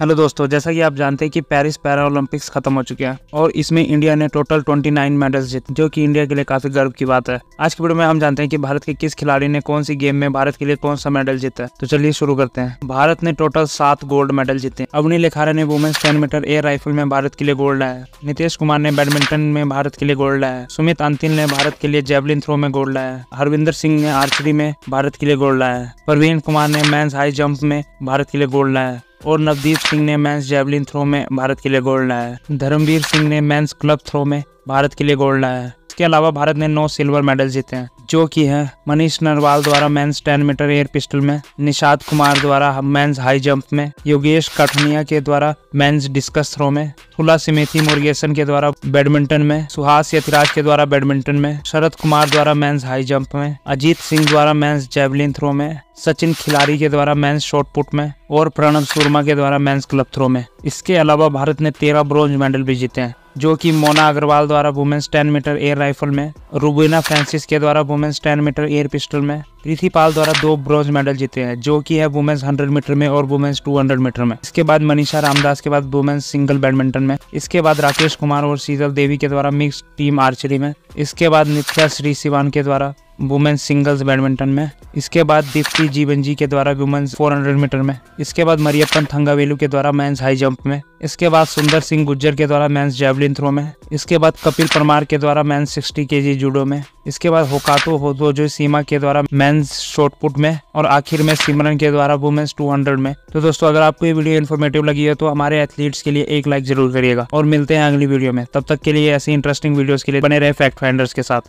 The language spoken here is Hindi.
हेलो दोस्तों जैसा कि आप जानते हैं कि पेरिस पैरा ओलंपिक्स खत्म हो चुके हैं और इसमें इंडिया ने टोटल 29 मेडल्स जीते जो कि इंडिया के लिए काफी गर्व की बात है आज की वीडियो में हम जानते हैं कि भारत के किस खिलाड़ी ने कौन सी गेम में भारत के लिए कौन सा मेडल जीता है तो चलिए शुरू करते हैं भारत ने टोटल सात गोल्ड मेडल जीते अवनी लेखारा ने women's ten metre air rifle में भारत के लिए गोल्ड लाया नीतीश कुमार ने बैडमिंटन में भारत के लिए गोल्ड लाया सुमित अंतिल ने भारत के लिए जेवलिन थ्रो में गोल्ड लाया हरविंदर सिंह ने आर्चरी में भारत के लिए गोल्ड लाया प्रवीण कुमार ने मैं हाई जंप में भारत के लिए गोल्ड लाया और नवदीप सिंह ने मेंस जेवलिन थ्रो में भारत के लिए गोल्ड लाया है धर्मवीर सिंह ने मेंस क्लब थ्रो में भारत के लिए गोल्ड लाया है इसके अलावा भारत ने नौ सिल्वर मेडल जीते हैं जो कि है मनीष नरवाल द्वारा मेंस 10 मीटर एयर पिस्टल में निषाद कुमार द्वारा मेंस हाई जंप में योगेश कठनिया के द्वारा मेंस डिस्कस थ्रो में थुला सिमेथी मुर्गेशन के द्वारा बैडमिंटन में सुहास यतिराज के द्वारा बैडमिंटन में शरद कुमार द्वारा मेंस हाई जंप में अजीत सिंह द्वारा मेंस जेवलिन थ्रो में सचिन खिलाड़ी के द्वारा मेंस शॉर्ट पुट में और प्रणब सुरमा के द्वारा मेंस क्लब थ्रो में इसके अलावा भारत ने तेरह ब्रॉन्ज मेडल भी जीते हैं जो कि मोना अग्रवाल द्वारा वुमेंस 10 मीटर एयर राइफल में रुबीना फ्रांसिस के द्वारा वुमेंस 10 मीटर एयर पिस्टल में प्रीति पाल द्वारा दो ब्रॉन्ज मेडल जीते हैं जो कि है वुमेन्स 100 मीटर में और वुमेंस 200 मीटर में इसके बाद मनीषा रामदास के बाद वुमेन्स सिंगल बैडमिंटन में इसके बाद राकेश कुमार और शीतल देवी के द्वारा मिक्स टीम आर्चरी में इसके बाद नित्या श्री सिवान के द्वारा वुमेन्स सिंगल्स बैडमिंटन में इसके बाद दीप्ति जीवन जी के द्वारा वुमेन्स 400 मीटर में इसके बाद मरियप्पन थंगावेलू के द्वारा मेन्स हाई जंप में इसके बाद सुंदर सिंह गुज्जर के द्वारा मेन्स जेवलिन थ्रो में इसके बाद कपिल परमार के द्वारा सिक्सटी 60 जी जूडो में इसके बाद होकातो होदोजो सीमा के द्वारा मेन्स शॉर्टपुट में और आखिर में सिमरन के द्वारा वुमेन्स हंड्रेड में तो दोस्तों अगर आपको ये वीडियो इन्फॉर्मेटिव लगी है तो हमारे एथलीट्स के लिए एक लाइक जरूर करिएगा और मिलते हैं अगली वीडियो में तब तक के लिए ऐसी इंटरेस्टिंग वीडियो के लिए बने रहे फैक्ट फाइंडर्स के साथ